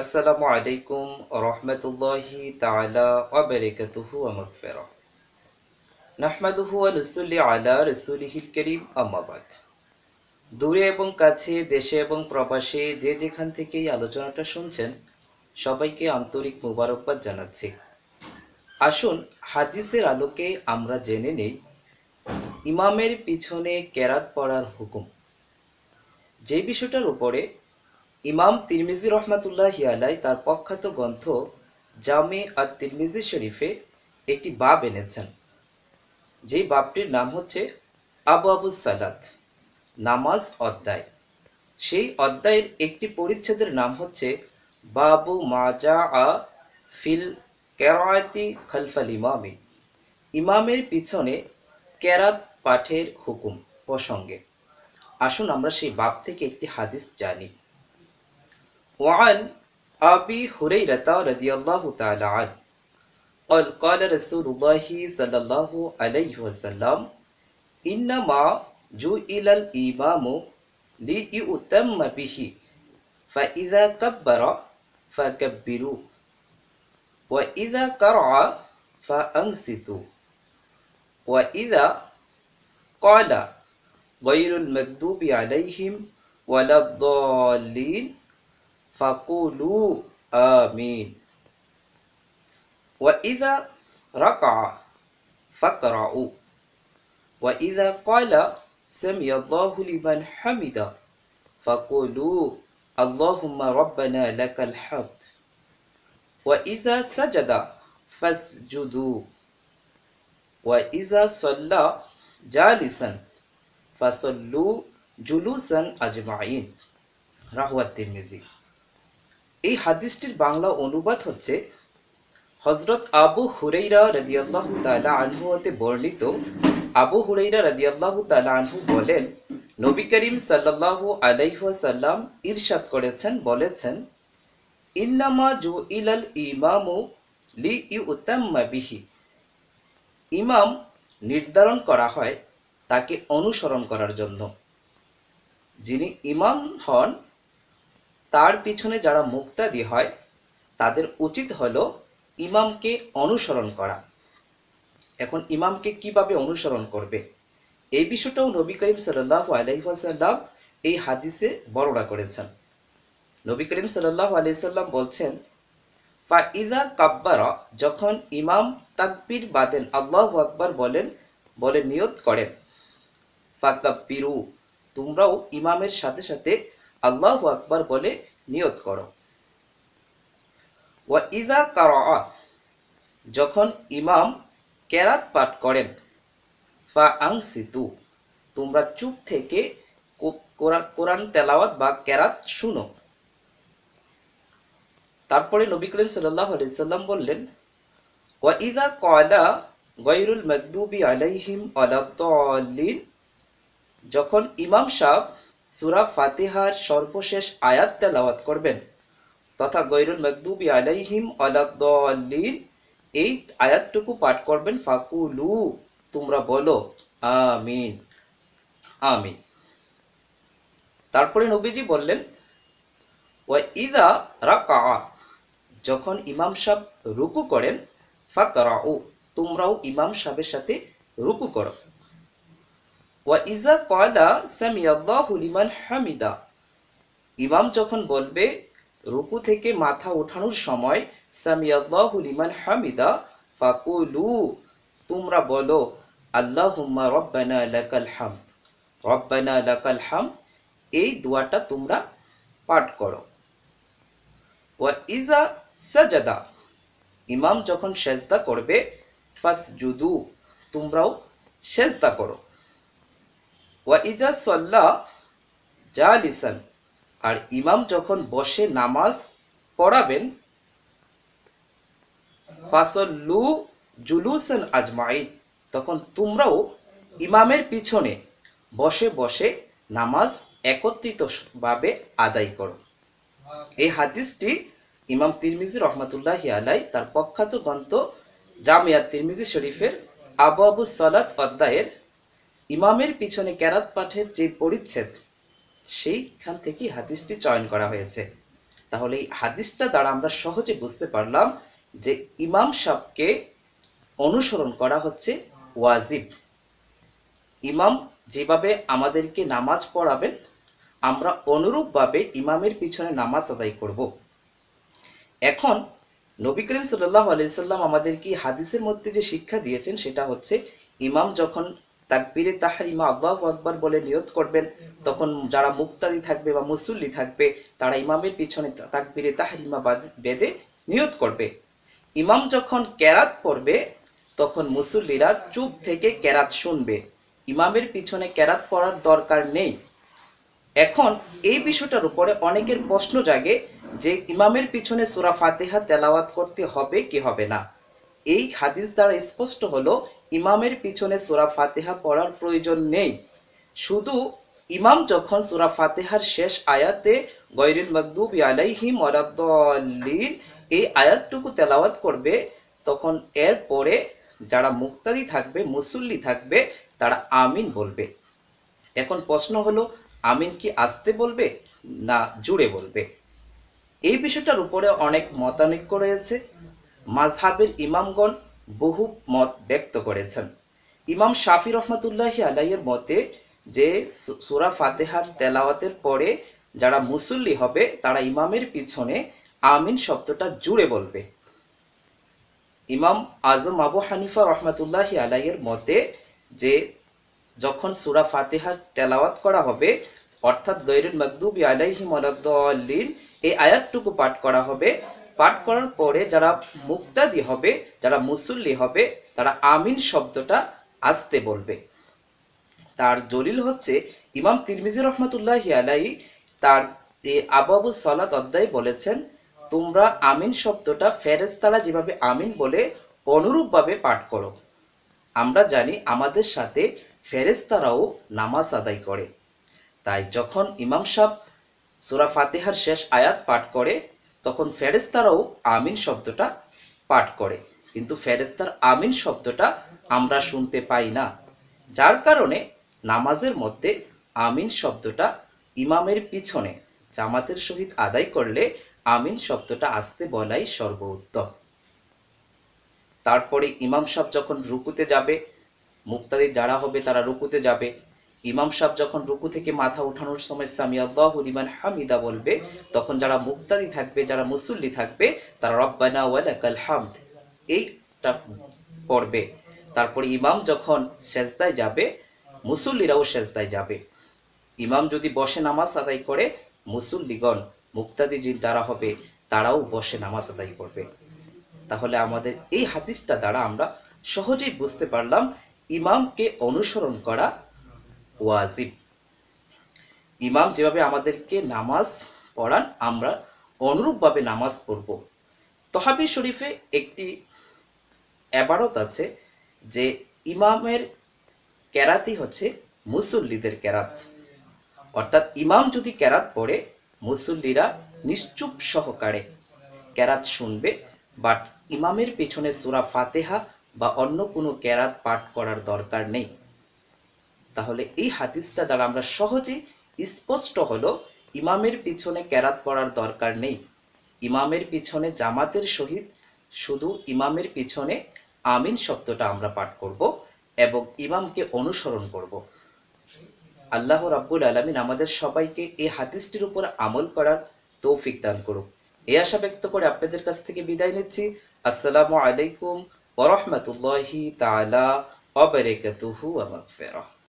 আসসালামু আলাইকুম রহমতুল্লাহি তালা ওবরাকাতুহু আমক ফেরা নাহমাদুহু আলসুল্লি আলা রসুলিহিল করিম আমাবাদ দূরে এবং কাছে দেশে এবং প্রবাসে যে যেখান থেকে এই আলোচনাটা শুনছেন সবাইকে আন্তরিক মুবারকবাদ জানাচ্ছি আসুন হাদিসের আলোকে আমরা জেনে নেই ইমামের পিছনে কেরাত পড়ার হুকুম যে বিষয়টার উপরে ইমাম তিরমিজি রহমাতুল্লাহ আলাই তার প্রখ্যাত গ্রন্থ জামে আর তিরমিজি শরীফে একটি বাপ এনেছেন যেই বাপটির নাম হচ্ছে আবু আবু সালাত নামাজ অধ্যায় সেই অধ্যায়ের একটি পরিচ্ছেদের নাম হচ্ছে বাবু মাজা আ ফিল কেরায়াতি খালফাল ইমামে ইমামের পিছনে কেরাত পাঠের হুকুম প্রসঙ্গে আসুন আমরা সেই বাপ থেকে একটি হাদিস জানি وعن أبي هريرة رضي الله تعالى عنه قال قال رسول الله صلى الله عليه وسلم إنما الى الإمام ليؤتم به فإذا كبر فكبروا وإذا قرع فأنصتوا وإذا قال غير المكذوب عليهم ولا الضالين فقولوا آمين وإذا ركع فاقرأوا وإذا قال سمي الله لمن حمد فقولوا اللهم ربنا لك الحمد وإذا سجد فاسجدوا وإذا صلى جالسا فصلوا جلوسا أجمعين رواه الترمذي এই হাদিসটির বাংলা অনুবাদ হচ্ছে হজরত আবু হুরেইরা রাজিয়াল্লাহ তালা আনহু হতে বর্ণিত আবু হুরেইরা রাজিয়াল্লাহ তালা আনহু বলেন নবী করিম সাল্লাহু আলাইহাসাল্লাম ইরশাদ করেছেন বলেছেন ইন্নামা জু ইলাল ইমামু লি ইউতাম্মা বিহি ইমাম নির্ধারণ করা হয় তাকে অনুসরণ করার জন্য যিনি ইমাম হন তার পিছনে যারা মুক্তাদি হয় তাদের উচিত হলো ইমামকে অনুসরণ করা এখন ইমামকে কিভাবে অনুসরণ করবে এই বিষয়টাও নবী করিম সাল্লাহ আলহিহাসাল্লাম এই হাদিসে বর্ণনা করেছেন নবী করিম সাল্লাহ আলহিহাল্লাম বলছেন ইদা কাব্বার যখন ইমাম তাকবির বাদেন আল্লাহ আকবর বলেন বলে নিয়ত করেন কাব্বিরু তোমরাও ইমামের সাথে সাথে আল্লাহ আকবার বলে নিয়ত করো ওয়া ইদা কারা যখন ইমাম কেরাত পাঠ করেন ফা আং সিতু তোমরা চুপ থেকে কোরআন তেলাওয়াত বা কেরাত শুনো তারপরে নবী করিম সাল্লাম বললেন ওয়া কয়লা গৈরুল মকদুবি আলাইহিম আলাদ্দিন যখন ইমাম সাহ সুরা ফাতিহার সর্বশেষ আয়াত তেলাওয়াত করবেন তথা গৈরুল মকদুবি আলাইহিম আলাদ্দলিন এই আয়াতটুকু পাঠ করবেন ফাকুলু তোমরা বলো আমিন আমিন তারপরে নবীজি বললেন ওয়া ইদা রাকা যখন ইমাম সাহেব রুকু করেন ফাকরাউ তোমরাও ইমাম সাহেবের সাথে রুকু করো ওয়াইজা কয়লা সামিয়াল্লাহু হামিদা ইমাম যখন বলবে রুকু থেকে মাথা ওঠানোর সময় সামিয়াল্লাহু লিমান হামিদা ফাকুলু তোমরা বলো আল্লাহ রব্বানা লাকাল রব্বানা লাকাল এই দোয়াটা তোমরা পাঠ করো ওয়াইজা সাজাদা ইমাম যখন সেজদা করবে ফাসজুদু তোমরাও সেজদা করো ওয়া আর ইমাম যখন বসে নামাজ পড়াবেন ফাসল্লু আজমাইন তখন তোমরাও ইমামের পিছনে বসে বসে নামাজ একত্রিতভাবে আদায় করো এই হাদিসটি ইমাম তিরমিজি রহমতুল্লাহ আলাই তার প্রখ্যাত গ্রন্থ জামিয়া তিরমিজি শরীফের আবু আবু সলাত অধ্যায়ের ইমামের পিছনে ক্যারাত পাঠের যে পরিচ্ছেদ সেইখান থেকেই হাদিসটি চয়ন করা হয়েছে তাহলে এই হাদিসটা দ্বারা আমরা সহজে বুঝতে পারলাম যে ইমাম সাহকে অনুসরণ করা হচ্ছে ওয়াজিব ইমাম যেভাবে আমাদেরকে নামাজ পড়াবেন আমরা অনুরূপভাবে ইমামের পিছনে নামাজ আদায় করব এখন নবী করিম সাল্লাহ আলাইসাল্লাম আমাদেরকে হাদিসের মধ্যে যে শিক্ষা দিয়েছেন সেটা হচ্ছে ইমাম যখন তাকবিরে তাহরিমা আল্লাহ আকবর বলে নিয়ত করবেন তখন যারা মুক্তাদি থাকবে বা মুসল্লি থাকবে তারা ইমামের পিছনে তাকবিরে তাহারিমা বেঁধে নিয়ত করবে ইমাম যখন কেরাত পড়বে তখন মুসল্লিরা চুপ থেকে কেরাত শুনবে ইমামের পিছনে কেরাত পড়ার দরকার নেই এখন এই বিষয়টার উপরে অনেকের প্রশ্ন জাগে যে ইমামের পিছনে সুরা ফাতেহা তেলাওয়াত করতে হবে কি হবে না এই হাদিস দ্বারা স্পষ্ট হলো ইমামের পিছনে সুরা ফাতেহা পড়ার প্রয়োজন নেই শুধু ইমাম যখন সুরা ফাতেহার শেষ আয়াতে গৈরিল মকদুব আলাইহি মরাদ্দলিন এই আয়াতটুকু তেলাওয়াত করবে তখন এর পরে যারা মুক্তাদি থাকবে মুসল্লি থাকবে তারা আমিন বলবে এখন প্রশ্ন হলো আমিন কি আসতে বলবে না জুড়ে বলবে এই বিষয়টার উপরে অনেক মতানৈক্য রয়েছে মাঝহাবের ইমামগণ বহু মত ব্যক্ত করেছেন ইমাম শাফি রহমতুল্লাহ আলাইয়ের মতে যে সুরা ফাতেহার তেলাওয়াতের পরে যারা মুসল্লি হবে তারা ইমামের পিছনে আমিন শব্দটা জুড়ে বলবে ইমাম আজম আবু হানিফা রহমতুল্লাহ আলাইয়ের মতে যে যখন সুরা ফাতেহার তেলাওয়াত করা হবে অর্থাৎ গৈরুল মকদুব আলাইহিম এই আয়াতটুকু পাঠ করা হবে পাঠ করার পরে যারা মুক্তাদি হবে যারা মুসল্লি হবে তারা আমিন শব্দটা আসতে বলবে তার জলিল হচ্ছে ইমাম তিরমিজি রহমতুল্লাহ আলাই তার এই আবাবু সালাত অধ্যায় বলেছেন তোমরা আমিন শব্দটা তারা যেভাবে আমিন বলে অনুরূপভাবে পাঠ করো আমরা জানি আমাদের সাথে ফেরেস্তারাও নামাজ আদায় করে তাই যখন ইমাম সাহ সুরা ফাতেহার শেষ আয়াত পাঠ করে তখন ফেরেস্তারাও আমিন শব্দটা পাঠ করে কিন্তু ফেরেস্তার আমিন শব্দটা আমরা শুনতে পাই না যার কারণে নামাজের মধ্যে আমিন শব্দটা ইমামের পিছনে জামাতের সহিত আদায় করলে আমিন শব্দটা আসতে বলাই সর্বোত্তম তারপরে ইমাম সাহেব যখন রুকুতে যাবে মুক্তাদি যারা হবে তারা রুকুতে যাবে ইমাম সাহেব যখন রুকু থেকে মাথা উঠানোর সময় সামি আল্লাহ ইমান হামিদা বলবে তখন যারা মুক্তাদি থাকবে যারা মুসল্লি থাকবে তারা রব্বানা ওয়ালাকাল হামদ এইটা পড়বে তারপরে ইমাম যখন সেজদায় যাবে মুসল্লিরাও সেজদায় যাবে ইমাম যদি বসে নামাজ আদায় করে মুসল্লিগণ মুক্তাদি যে যারা হবে তারাও বসে নামাজ আদায় করবে তাহলে আমাদের এই হাদিসটা দ্বারা আমরা সহজেই বুঝতে পারলাম ইমামকে অনুসরণ করা ওয়াজিব ইমাম যেভাবে আমাদেরকে নামাজ পড়ান আমরা অনুরূপভাবে নামাজ পড়ব তহাবি শরীফে একটি অ্যাবারত আছে যে ইমামের ক্যারাতি হচ্ছে মুসল্লিদের ক্যারাত অর্থাৎ ইমাম যদি ক্যারাত পড়ে মুসল্লিরা নিশ্চুপ সহকারে ক্যারাত শুনবে বাট ইমামের পেছনে সুরা ফাতেহা বা অন্য কোনো ক্যারাত পাঠ করার দরকার নেই তাহলে এই হাদিসটা দ্বারা আমরা সহজে স্পষ্ট হলো ইমামের পিছনে ক্যারাত পড়ার দরকার নেই ইমামের পিছনে জামাতের সহিত শুধু ইমামের পিছনে আমিন শব্দটা আমরা পাঠ করব এবং ইমামকে অনুসরণ করব আল্লাহ রাব্বুল আলমিন আমাদের সবাইকে এই হাদিসটির উপর আমল করার তৌফিক দান করুক এই আশা ব্যক্ত করে আপনাদের কাছ থেকে বিদায় নিচ্ছি আসসালামু আলাইকুম ওরহমতুল্লাহি তালা অবরেকাতুহু